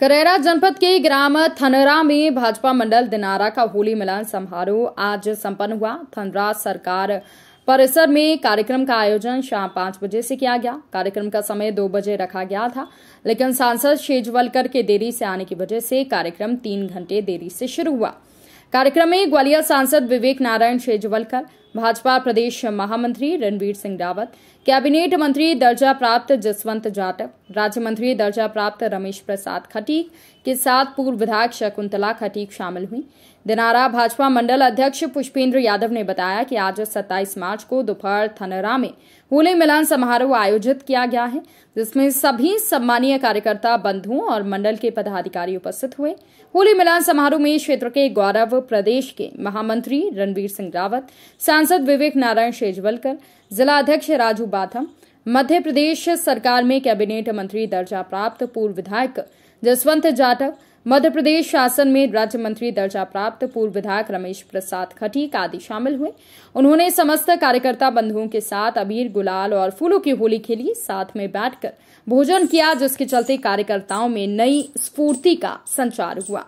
करेरा जनपद के ग्राम थनरा में भाजपा मंडल दिनारा का होली मिलन समारोह आज संपन्न हुआ थनरा सरकार परिसर में कार्यक्रम का आयोजन शाम पांच बजे से किया गया कार्यक्रम का समय दो बजे रखा गया था लेकिन सांसद शेजवलकर के देरी से आने की वजह से कार्यक्रम तीन घंटे देरी से शुरू हुआ कार्यक्रम में ग्वालियर सांसद विवेक नारायण शेजवलकर भाजपा प्रदेश महामंत्री रणवीर सिंह रावत कैबिनेट मंत्री दर्जा प्राप्त जसवंत जाटव राज्य मंत्री दर्जा प्राप्त रमेश प्रसाद खटीक के साथ पूर्व विधायक शकुंतला खटीक शामिल हुई दिनारा भाजपा मंडल अध्यक्ष पुष्पेंद्र यादव ने बताया कि आज 27 मार्च को दोपहर थनरा में होली मिलन समारोह आयोजित किया गया है जिसमें सभी सम्मानीय कार्यकर्ता बंधुओं और मंडल के पदाधिकारी उपस्थित हुए होली मिलन समारोह में क्षेत्र के गौरव प्रदेश के महामंत्री रणवीर सिंह रावत सांसद विवेक नारायण शेजवलकर जिला अध्यक्ष राजू बाथम मध्य प्रदेश सरकार में कैबिनेट मंत्री दर्जा प्राप्त पूर्व विधायक जसवंत जाटव मध्य प्रदेश शासन में राज्य मंत्री दर्जा प्राप्त पूर्व विधायक रमेश प्रसाद खटीक आदि शामिल हुए उन्होंने समस्त कार्यकर्ता बंधुओं के साथ अबीर गुलाल और फूलों की होली खेली साथ में बैठकर भोजन किया जिसके चलते कार्यकर्ताओं में नई स्फूर्ति का संचार हुआ